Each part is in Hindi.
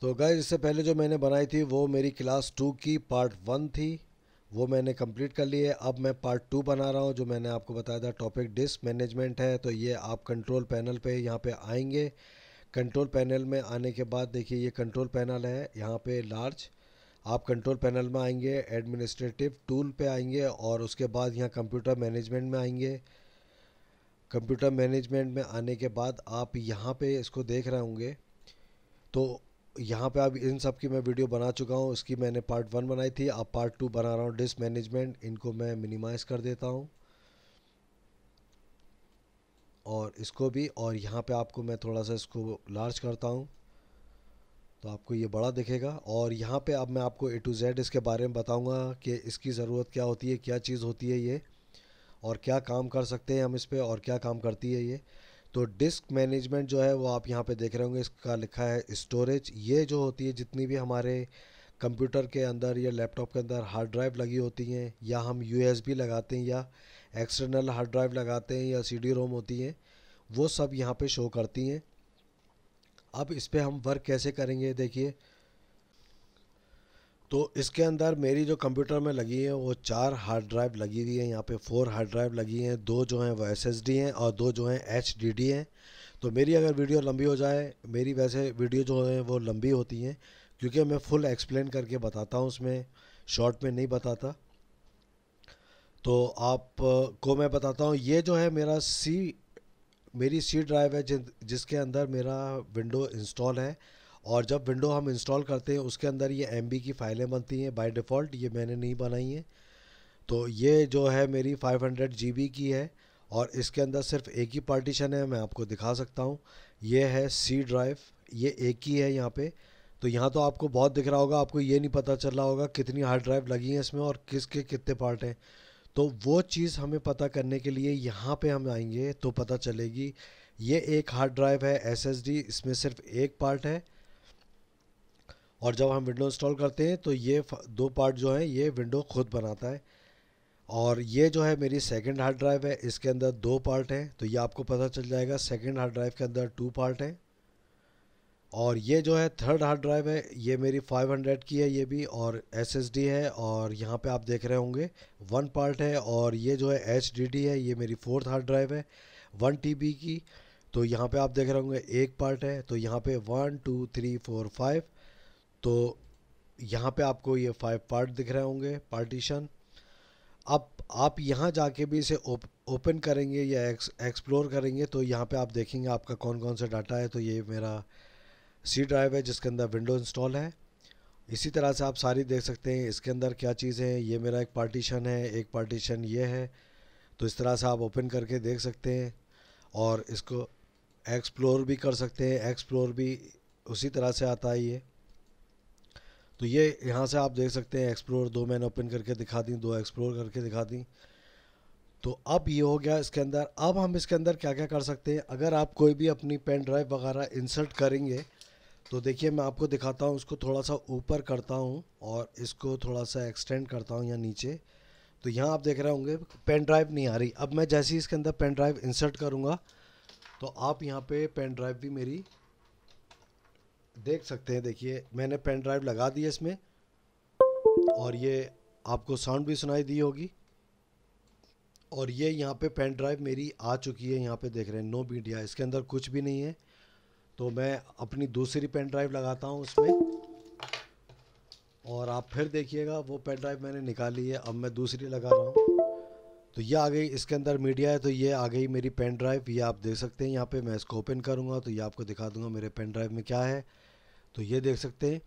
तो गए इससे पहले जो मैंने बनाई थी वो मेरी क्लास टू की पार्ट वन थी वो मैंने कंप्लीट कर ली है अब मैं पार्ट टू बना रहा हूँ जो मैंने आपको बताया था टॉपिक डिस्क मैनेजमेंट है तो ये आप कंट्रोल पैनल पे यहाँ पे आएंगे कंट्रोल पैनल में आने के बाद देखिए ये कंट्रोल पैनल है यहाँ पे लार्ज आप कंट्रोल पैनल में आएंगे एडमिनिस्ट्रेटिव टूल पे आएंगे और उसके बाद यहाँ कंप्यूटर मैनेजमेंट में आएंगे कंप्यूटर मैनेजमेंट में आने के बाद आप यहाँ पे इसको देख रहे होंगे तो यहाँ पे आप इन सब की मैं वीडियो बना चुका हूँ इसकी मैंने पार्ट वन बनाई थी अब पार्ट टू बना रहा हूँ डिस्क मैनेजमेंट इनको मैं मिनिमाइज़ कर देता हूँ और इसको भी और यहाँ पे आपको मैं थोड़ा सा इसको लार्ज करता हूँ तो आपको ये बड़ा दिखेगा और यहाँ पे अब मैं आपको ए टू जेड इसके बारे में बताऊँगा कि इसकी ज़रूरत क्या होती है क्या चीज़ होती है ये और क्या काम कर सकते हैं हम इस पर और क्या काम करती है ये तो डिस्क मैनेजमेंट जो है वो आप यहाँ पे देख रहे होंगे इसका लिखा है स्टोरेज ये जो होती है जितनी भी हमारे कंप्यूटर के अंदर या लैपटॉप के अंदर हार्ड ड्राइव लगी होती हैं या हम यू लगाते हैं या एक्सटर्नल हार्ड ड्राइव लगाते हैं या सी रोम होती हैं वो सब यहाँ पर शो करती हैं अब इस पर हम वर्क कैसे करेंगे देखिए तो इसके अंदर मेरी जो कंप्यूटर में लगी है वो चार हार्ड ड्राइव लगी हुई है यहाँ पे फोर हार्ड ड्राइव लगी हैं दो जो हैं वो एस हैं और दो जो हैं एच हैं तो मेरी अगर वीडियो लंबी हो जाए मेरी वैसे वीडियो जो है वो लंबी होती हैं क्योंकि मैं फुल एक्सप्लेन करके बताता हूँ उसमें शॉर्ट में नहीं बताता तो आप को मैं बताता हूँ ये जो है मेरा सी मेरी सी ड्राइव है जिसके अंदर मेरा विंडो इंस्टॉल है और जब विंडो हम इंस्टॉल करते हैं उसके अंदर ये एम की फ़ाइलें बनती हैं बाय डिफ़ॉल्ट ये मैंने नहीं बनाई हैं तो ये जो है मेरी 500 हंड्रेड की है और इसके अंदर सिर्फ एक ही पार्टीशन है मैं आपको दिखा सकता हूँ ये है सी ड्राइव ये एक ही है यहाँ पे तो यहाँ तो आपको बहुत दिख रहा होगा आपको ये नहीं पता चल रहा होगा कितनी हार्ड ड्राइव लगी है इसमें और किसके कितने पार्ट हैं तो वो चीज़ हमें पता करने के लिए यहाँ पे हम आएंगे तो पता चलेगी ये एक हार्ड ड्राइव है एसएसडी इसमें सिर्फ एक पार्ट है और जब हम विंडो इंस्टॉल करते हैं तो ये दो पार्ट जो है ये विंडो खुद बनाता है और ये जो है मेरी सेकंड हार्ड ड्राइव है इसके अंदर दो पार्ट हैं तो ये आपको पता चल जाएगा सेकंड हार्ड ड्राइव के अंदर टू पार्ट हैं और ये जो है थर्ड हार्ड ड्राइव है ये मेरी 500 की है ये भी और एसएसडी है और यहाँ पे आप देख रहे होंगे वन पार्ट है और ये जो है एचडीडी है ये मेरी फोर्थ हार्ड ड्राइव है वन टी की तो यहाँ पर आप देख रहे होंगे एक पार्ट है तो यहाँ पर one two three four five तो यहाँ पे आपको ये फाइव पार्ट दिख रहे होंगे पार्टीशन अब आप यहाँ जाके भी इसे ओपन करेंगे या एक्सप्लोर करेंगे तो यहाँ पे आप देखेंगे आपका कौन कौन सा डाटा है तो ये मेरा सी ड्राइव है जिसके अंदर विंडो इंस्टॉल है इसी तरह से आप सारी देख सकते हैं इसके अंदर क्या चीज़ें हैं ये मेरा एक पार्टीशन है एक पार्टीशन ये है तो इस तरह से आप ओपन करके देख सकते हैं और इसको एक्सप्लोर भी कर सकते हैं एक्सप्लोर भी उसी तरह से आता है ये तो ये यहाँ से आप देख सकते हैं एक्सप्लोर दो मैंने ओपन करके दिखा दी दो एक्सप्लोर करके दिखा दी तो अब ये हो गया इसके अंदर अब हम इसके अंदर क्या क्या कर सकते हैं अगर आप कोई भी अपनी पेन ड्राइव वगैरह इंसर्ट करेंगे तो देखिए मैं आपको दिखाता हूँ इसको थोड़ा सा ऊपर करता हूँ और इसको थोड़ा सा एक्सटेंड करता हूँ या नीचे तो यहाँ आप देख रहे होंगे पेन ड्राइव नहीं आ रही अब मैं जैसे ही इसके अंदर पेन ड्राइव इंसर्ट करूँगा तो आप यहाँ पे पेन ड्राइव भी मेरी देख सकते हैं देखिए मैंने पेन ड्राइव लगा दी है इसमें और ये आपको साउंड भी सुनाई दी होगी और ये यहाँ पे पेन ड्राइव मेरी आ चुकी है यहाँ पे देख रहे हैं नो मीडिया इसके अंदर कुछ भी नहीं है तो मैं अपनी दूसरी पेन ड्राइव लगाता हूँ उसमें और आप फिर देखिएगा वो पेन ड्राइव मैंने निकाली है अब मैं दूसरी लगा रहा हूँ तो ये आ गई इसके अंदर मीडिया है तो ये आ गई मेरी पेन ड्राइव ये आप देख सकते हैं यहाँ पे मैं इसको ओपन करूँगा तो ये आपको दिखा दूँगा मेरे पेन ड्राइव में क्या है तो ये देख सकते हैं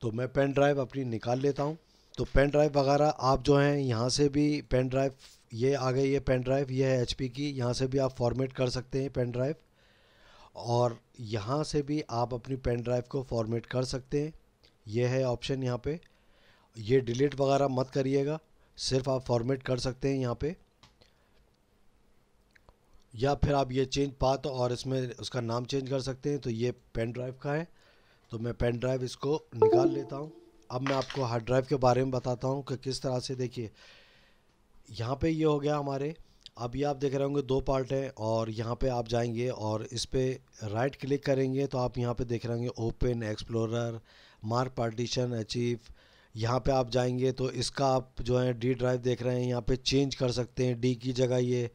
तो मैं पेन ड्राइव अपनी निकाल लेता हूँ तो पेन ड्राइव वगैरह आप जो हैं यहाँ से भी पेन ड्राइव ये आ गई है पेन ड्राइव ये है एच की यहाँ से भी आप फॉर्मेट कर सकते हैं पेन ड्राइव और यहाँ से भी आप अपनी पेन ड्राइव को फॉर्मेट कर सकते हैं ये है ऑप्शन यहाँ पे ये डिलीट वगैरह मत करिएगा सिर्फ आप फॉर्मेट कर सकते हैं यहाँ पे या फिर आप ये चेंज पाथ और इसमें उसका नाम चेंज कर सकते हैं तो ये पेन ड्राइव का है तो मैं पेन ड्राइव इसको निकाल लेता हूँ अब मैं आपको हार्ड ड्राइव के बारे में बताता हूँ कि किस तरह से देखिए यहाँ पे ये हो गया हमारे अब ये आप देख रहे होंगे दो पार्ट हैं और यहाँ पे आप जाएंगे और इस पर राइट क्लिक करेंगे तो आप यहाँ पे देख रहे होंगे ओपन एक्सप्लोरर मार्क पार्टीशन अचीव यहाँ पे आप जाएंगे तो इसका आप जो है डी ड्राइव देख रहे हैं यहाँ पे चेंज कर सकते हैं डी की जगह ये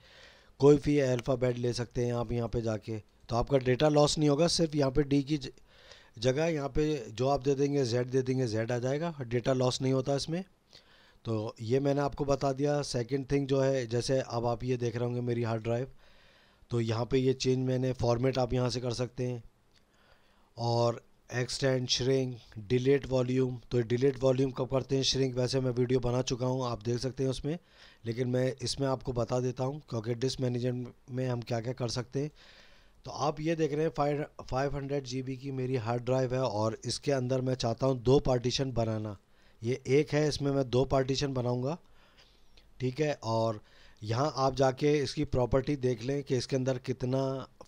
कोई भी अल्फ़ाबेट ले सकते हैं आप यहाँ पर जाके तो आपका डेटा लॉस नहीं होगा सिर्फ यहाँ पर डी की जगह यहाँ पे जो आप दे देंगे जेड दे देंगे जेड आ जाएगा डेटा लॉस नहीं होता इसमें तो ये मैंने आपको बता दिया सेकंड थिंग जो है जैसे अब आप ये देख रहे होंगे मेरी हार्ड ड्राइव तो यहाँ पे ये चेंज मैंने फॉर्मेट आप यहाँ से कर सकते हैं और एक्सटेंड श्रिंक डिलीट वॉल्यूम तो डिलीट वॉल्यूम कब करते हैं श्रिंक वैसे मैं वीडियो बना चुका हूँ आप देख सकते हैं उसमें लेकिन मैं इसमें आपको बता देता हूँ क्योंकि डिस्क मैनेजमेंट में हम क्या क्या कर सकते हैं तो आप ये देख रहे हैं five five hundred G B की मेरी हार्ड ड्राइव है और इसके अंदर मैं चाहता हूँ दो पार्टीशन बनाना ये एक है इसमें मैं दो पार्टीशन बनाऊँगा ठीक है और यहाँ आप जाके इसकी प्रॉपर्टी देख लें कि इसके अंदर कितना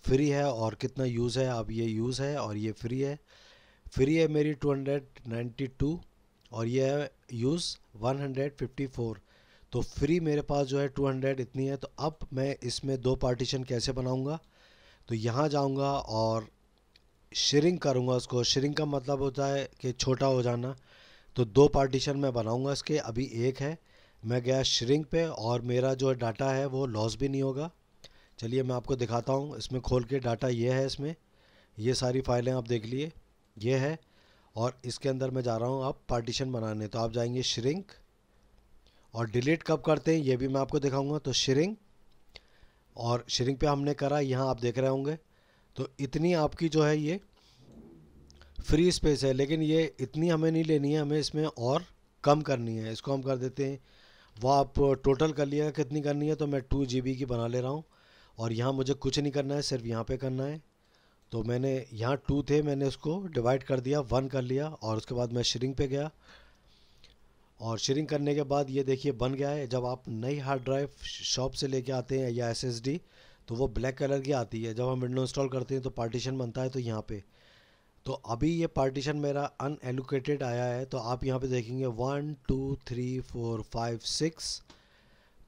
फ्री है और कितना यूज़ है अब ये यूज़ है और ये फ्री है फ्री है मेरी 292 और ये है यूज़ 154 तो फ्री मेरे पास जो है 200 इतनी है तो अब मैं इसमें दो पार्टीशन कैसे बनाऊँगा तो यहाँ जाऊँगा और शेयरिंग करूँगा उसको शेयरिंग का मतलब होता है कि छोटा हो जाना तो दो पार्टीशन मैं बनाऊँगा इसके अभी एक है मैं गया श्रिंक पे और मेरा जो डाटा है वो लॉस भी नहीं होगा चलिए मैं आपको दिखाता हूँ इसमें खोल के डाटा ये है इसमें ये सारी फाइलें आप देख लिए ये है और इसके अंदर मैं जा रहा हूँ आप पार्टीशन बनाने तो आप जाएंगे श्रिंक और डिलीट कब करते हैं ये भी मैं आपको दिखाऊंगा तो श्रिंक और शेयरिंग पे हमने करा यहाँ आप देख रहे होंगे तो इतनी आपकी जो है ये फ्री स्पेस है लेकिन ये इतनी हमें नहीं लेनी है हमें इसमें और कम करनी है इसको हम कर देते हैं वह आप टोटल कर लिया कितनी करनी है तो मैं टू जी की बना ले रहा हूँ और यहाँ मुझे कुछ नहीं करना है सिर्फ यहाँ पे करना है तो मैंने यहाँ टू थे मैंने उसको डिवाइड कर दिया वन कर लिया और उसके बाद मैं श्रिंग पे गया और शेयरिंग करने के बाद ये देखिए बन गया है जब आप नई हार्ड ड्राइव शॉप से लेके आते हैं या एस तो वो ब्लैक कलर की आती है जब हम विंडो इंस्टॉल करते हैं तो पार्टीशन बनता है तो यहाँ पे तो अभी ये पार्टीशन मेरा अनएलोकेटेड आया है तो आप यहाँ पे देखेंगे one two three four five six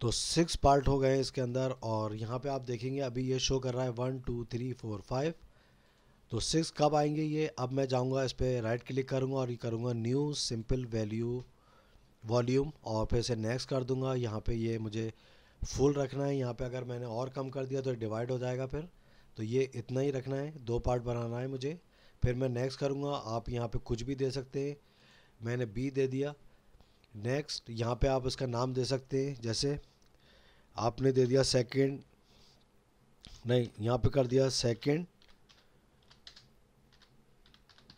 तो सिक्स पार्ट हो गए इसके अंदर और यहाँ पे आप देखेंगे अभी ये शो कर रहा है one two three four five तो सिक्स कब आएंगे ये अब मैं जाऊँगा इस पर राइट क्लिक करूँगा और ये करूँगा न्यू सिंपल वैल्यू वॉल्यूम और फिर इसे नेक्स्ट कर दूंगा यहाँ पे ये मुझे फुल रखना है यहाँ पे अगर मैंने और कम कर दिया तो डिवाइड हो जाएगा फिर तो ये इतना ही रखना है दो पार्ट बनाना है मुझे फिर मैं नेक्स्ट करूँगा आप यहाँ पे कुछ भी दे सकते हैं मैंने बी दे दिया नेक्स्ट यहाँ पे आप इसका नाम दे सकते हैं जैसे आपने दे दिया सेकेंड नहीं यहाँ पर कर दिया सेकेंड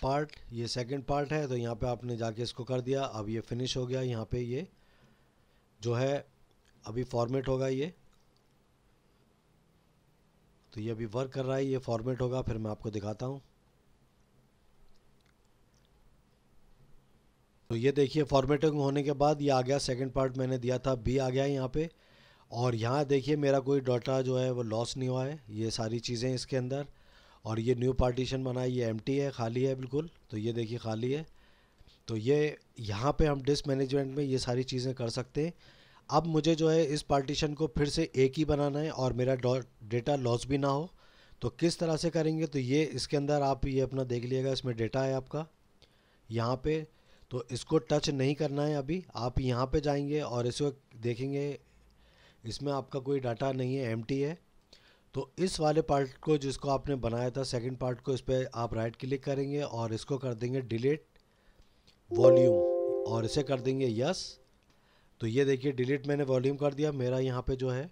पार्ट ये सेकंड पार्ट है तो यहाँ पे आपने जाके इसको कर दिया अब ये फिनिश हो गया यहाँ पे ये जो है अभी फॉर्मेट होगा ये तो ये अभी वर्क कर रहा है ये फॉर्मेट होगा फिर मैं आपको दिखाता हूँ तो ये देखिए फॉर्मेटिंग होने के बाद ये आ गया सेकंड पार्ट मैंने दिया था बी आ गया यहाँ पे और यहाँ देखिए मेरा कोई डाटा जो है वो लॉस नहीं हुआ है ये सारी चीज़ें इसके अंदर और ये न्यू पार्टीशन बना ये एम है खाली है बिल्कुल तो ये देखिए खाली है तो ये यहाँ पे हम डिस्क मैनेजमेंट में ये सारी चीज़ें कर सकते हैं अब मुझे जो है इस पार्टीशन को फिर से एक ही बनाना है और मेरा डेटा लॉस भी ना हो तो किस तरह से करेंगे तो ये इसके अंदर आप ये अपना देख लीजिएगा इसमें डेटा है आपका यहाँ पे तो इसको टच नहीं करना है अभी आप यहाँ पे जाएंगे और इसको देखेंगे इसमें आपका कोई डाटा नहीं है एम है तो इस वाले पार्ट को जिसको आपने बनाया था सेकंड पार्ट को इस पर आप राइट क्लिक करेंगे और इसको कर देंगे डिलीट वॉल्यूम और इसे कर देंगे यस तो ये देखिए डिलीट मैंने वॉल्यूम कर दिया मेरा यहाँ पे जो है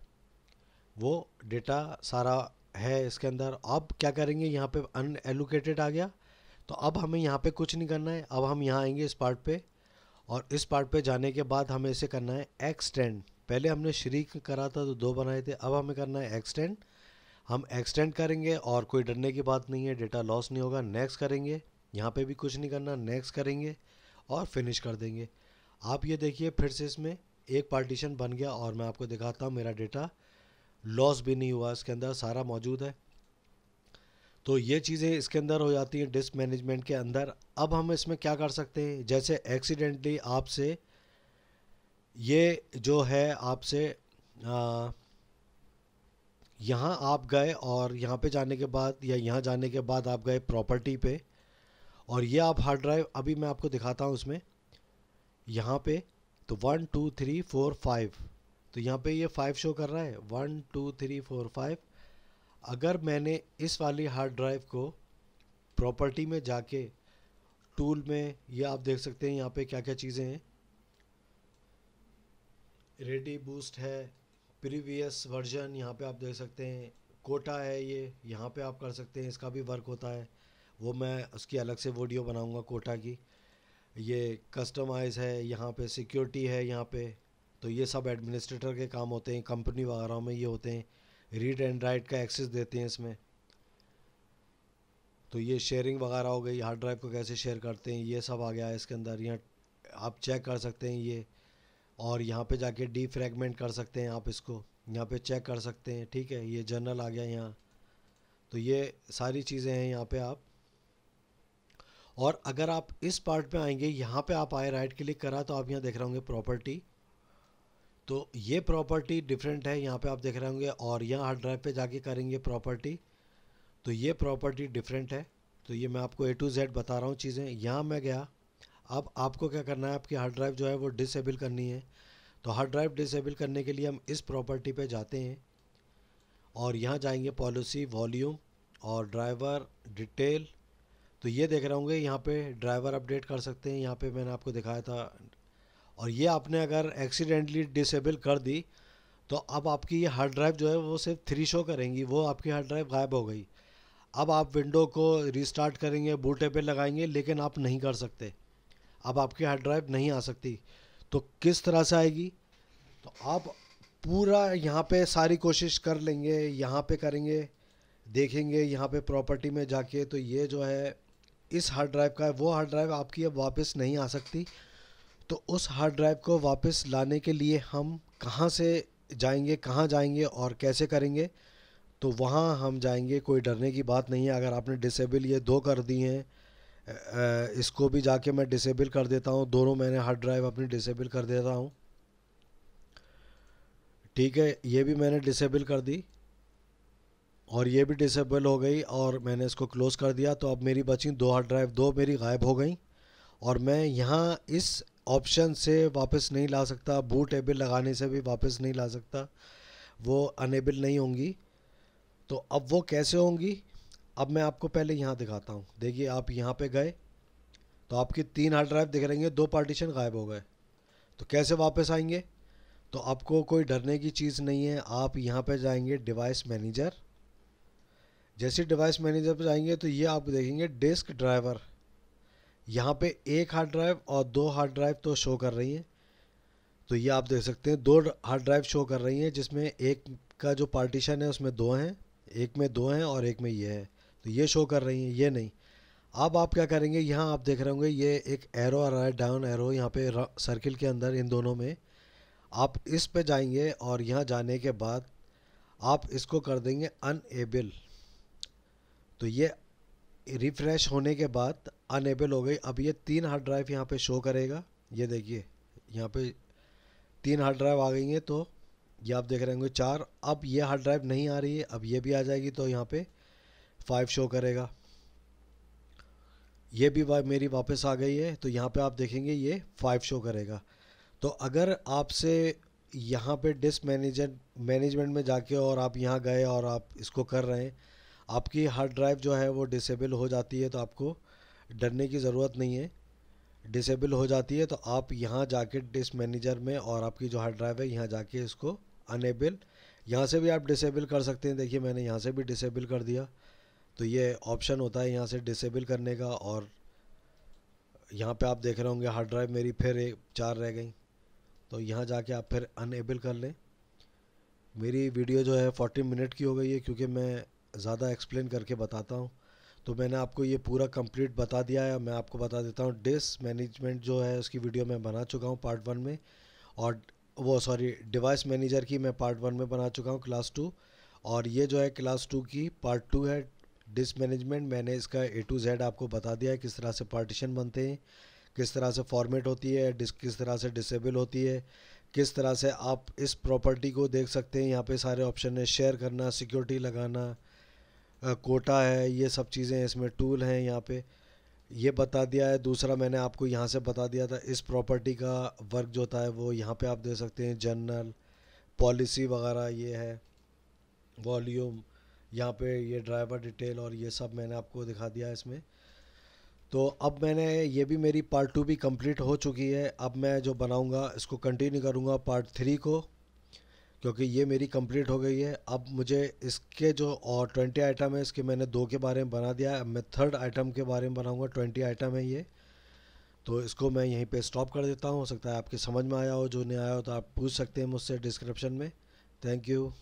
वो डेटा सारा है इसके अंदर अब क्या करेंगे यहाँ पे अनएलोकेटेड आ गया तो अब हमें यहाँ पे कुछ नहीं करना है अब हम यहाँ आएंगे इस पार्ट पे और इस पार्ट पे जाने के बाद हमें इसे करना है एक्सटेंड पहले हमने श्रीक करा था तो दो बनाए थे अब हमें करना है एक्सटेंड हम एक्सटेंड करेंगे और कोई डरने की बात नहीं है डेटा लॉस नहीं होगा नेक्स्ट करेंगे यहाँ पे भी कुछ नहीं करना नेक्स्ट करेंगे और फिनिश कर देंगे आप ये देखिए फिर से इसमें एक पार्टीशन बन गया और मैं आपको दिखाता हूँ मेरा डेटा लॉस भी नहीं हुआ इसके अंदर सारा मौजूद है तो ये चीज़ें इसके अंदर हो जाती हैं डिस्क मैनेजमेंट के अंदर अब हम इसमें क्या कर सकते हैं जैसे एक्सीडेंटली आपसे ये जो है आपसे यहाँ आप गए और यहाँ पे जाने के बाद या यहाँ जाने के बाद आप गए प्रॉपर्टी पे और ये आप हार्ड ड्राइव अभी मैं आपको दिखाता हूँ उसमें यहाँ पे तो one two three four five तो यहाँ पे ये फाइव शो कर रहा है one two three four five अगर मैंने इस वाली हार्ड ड्राइव को प्रॉपर्टी में जाके टूल में ये आप देख सकते हैं यहाँ पे क्या क्या चीज़ें हैं रेडी बूस्ट है प्रीवियस वर्जन यहाँ पे आप देख सकते हैं कोटा है ये यहाँ पे आप कर सकते हैं इसका भी वर्क होता है वो मैं उसकी अलग से वीडियो बनाऊँगा कोटा की ये कस्टमाइज़ है यहाँ पे सिक्योरिटी है यहाँ पे तो ये सब एडमिनिस्ट्रेटर के काम होते हैं कंपनी वगैरह में ये होते हैं रीड एंड राइट का एक्सेस देते हैं इसमें तो ये शेयरिंग वगैरह हो गई हार्ड ड्राइव को कैसे शेयर करते हैं ये सब आ गया है इसके अंदर यहाँ आप चेक कर सकते हैं ये और यहाँ पे जाके डी फ्रेगमेंट कर सकते हैं आप इसको यहाँ पे चेक कर सकते हैं ठीक है ये जर्नल आ गया यहाँ तो ये सारी चीज़ें हैं यहाँ पे आप और अगर आप इस पार्ट पे आएंगे यहाँ पे आप आए राइट क्लिक करा तो आप यहाँ देख रहे होंगे प्रॉपर्टी तो ये प्रॉपर्टी डिफरेंट है यहाँ पे आप देख रहे होंगे और यहाँ हार्ड ड्राइव पे जाके करेंगे प्रॉपर्टी तो ये प्रॉपर्टी डिफरेंट है तो ये मैं आपको ए टू जेड बता रहा हूँ चीज़ें यहाँ मैं गया अब आपको क्या करना है आपकी हार्ड ड्राइव जो है वो डिसेबल करनी है तो हार्ड ड्राइव डिसेबल करने के लिए हम इस प्रॉपर्टी पे जाते हैं और यहाँ जाएंगे पॉलिसी वॉल्यूम और ड्राइवर डिटेल तो ये देख रहे होंगे यहाँ पे ड्राइवर अपडेट कर सकते हैं यहाँ पे मैंने आपको दिखाया था और ये आपने अगर एक्सीडेंटली डिसेबल कर दी तो अब आपकी ये हार्ड ड्राइव जो है वो सिर्फ थ्री शो करेंगी वो आपकी हार्ड ड्राइव गायब हो गई अब आप विंडो को रिस्टार्ट करेंगे बूटे पे लगाएंगे लेकिन आप नहीं कर सकते अब आपकी हार्ड ड्राइव नहीं आ सकती तो किस तरह से आएगी तो आप पूरा यहाँ पे सारी कोशिश कर लेंगे यहाँ पे करेंगे देखेंगे यहाँ पे प्रॉपर्टी में जाके तो ये जो है इस हार्ड ड्राइव का है वो हार्ड ड्राइव आपकी अब वापस नहीं आ सकती तो उस हार्ड ड्राइव को वापस लाने के लिए हम कहाँ से जाएंगे कहाँ जाएंगे और कैसे करेंगे तो वहाँ हम जाएंगे कोई डरने की बात नहीं है अगर आपने डिसेबल ये दो कर दी हैं इसको भी जाके मैं डिसेबल कर देता हूँ दोनों मैंने हार्ड ड्राइव अपनी डिसेबल कर देता हूँ ठीक है ये भी मैंने डिसेबल कर दी और ये भी डिसेबल हो गई और मैंने इसको क्लोज़ कर दिया तो अब मेरी बची दो हार्ड ड्राइव दो मेरी गायब हो गई और मैं यहाँ इस ऑप्शन से वापस नहीं ला सकता बूट एबल लगाने से भी वापस नहीं ला सकता वो अनेबल नहीं होंगी तो अब वो कैसे होंगी अब मैं आपको पहले यहाँ दिखाता हूँ देखिए आप यहाँ पे गए तो आपकी तीन हार्ड ड्राइव दिख रही हैं दो पार्टीशन गायब हो गए तो कैसे वापस आएंगे तो आपको कोई डरने की चीज़ नहीं है आप यहाँ पे जाएंगे डिवाइस मैनेजर जैसे डिवाइस मैनेजर पर जाएंगे तो ये आप देखेंगे डिस्क ड्राइवर यहाँ पे एक हार्ड ड्राइव और दो हार्ड ड्राइव तो शो कर रही हैं तो ये आप देख सकते हैं दो हार्ड ड्राइव शो कर रही हैं जिसमें एक का जो पार्टीशन है उसमें दो हैं एक में दो हैं और एक में ये है तो ये शो कर रही हैं ये नहीं अब आप क्या करेंगे यहाँ आप देख रहे होंगे ये एक एरो आ रहा है डाउन एरो यहाँ पे सर्किल के अंदर इन दोनों में आप इस पे जाएंगे और यहाँ जाने के बाद आप इसको कर देंगे अनएबल तो ये रिफ्रेश होने के बाद अनएबल हो गई अब ये तीन हार्ड ड्राइव यहाँ पे शो करेगा ये देखिए यहाँ पे तीन हार्ड ड्राइव आ गई हैं तो ये आप देख रहे होंगे चार अब ये हार्ड ड्राइव नहीं आ रही है अब ये भी आ जाएगी तो यहाँ पर फाइव शो करेगा ये भी वा मेरी वापस आ गई है तो यहाँ पे आप देखेंगे ये फाइव शो करेगा तो अगर आपसे यहाँ पे डिस्क मैनेजर मैनेजमेंट में जाके और आप यहाँ गए और आप इसको कर रहे हैं आपकी हार्ड ड्राइव जो है वो डिसेबल हो जाती है तो आपको डरने की ज़रूरत नहीं है डिसेबल हो जाती है तो आप यहाँ जाके डिस्क मैनेजर में और आपकी जो हार्ड ड्राइव है यहाँ जाके इसको अनेबल यहाँ से भी आप डिसेबल कर सकते हैं देखिए मैंने यहाँ से भी डिसेबल कर दिया तो ये ऑप्शन होता है यहाँ से डिसेबल करने का और यहाँ पे आप देख रहे होंगे हार्ड ड्राइव मेरी फिर एक चार रह गई तो यहाँ जाके आप फिर अनएबल कर लें मेरी वीडियो जो है फोर्टी मिनट की हो गई है क्योंकि मैं ज़्यादा एक्सप्लेन करके बताता हूँ तो मैंने आपको ये पूरा कंप्लीट बता दिया है मैं आपको बता देता हूँ डिस मैनेजमेंट जो है उसकी वीडियो मैं बना चुका हूँ पार्ट वन में और वो सॉरी डिवाइस मैनेजर की मैं पार्ट वन में बना चुका हूँ क्लास टू और ये जो है क्लास टू की पार्ट टू है डिस्क मैनेजमेंट मैंने इसका ए टू जेड आपको बता दिया है किस तरह से पार्टीशन बनते हैं किस तरह से फॉर्मेट होती है डिस्क किस तरह से डिसेबल होती है किस तरह से आप इस प्रॉपर्टी को देख सकते हैं यहाँ पे सारे ऑप्शन है शेयर करना सिक्योरिटी लगाना कोटा है ये सब चीज़ें इसमें टूल हैं यहाँ पे ये बता दिया है दूसरा मैंने आपको यहाँ से बता दिया था इस प्रॉपर्टी का वर्क जो होता है वो यहाँ पे आप दे सकते हैं जर्नल पॉलिसी वगैरह ये है वॉल्यूम यहाँ पे ये ड्राइवर डिटेल और ये सब मैंने आपको दिखा दिया है इसमें तो अब मैंने ये भी मेरी पार्ट टू भी कंप्लीट हो चुकी है अब मैं जो बनाऊँगा इसको कंटिन्यू करूँगा पार्ट थ्री को क्योंकि ये मेरी कंप्लीट हो गई है अब मुझे इसके जो और ट्वेंटी आइटम है इसके मैंने दो के बारे में बना दिया है अब मैं थर्ड आइटम के बारे में बनाऊँगा ट्वेंटी आइटम है ये तो इसको मैं यहीं पे स्टॉप कर देता हूँ हो सकता है आपके समझ में आया हो जो नहीं आया हो तो आप पूछ सकते हैं मुझसे डिस्क्रिप्शन में थैंक यू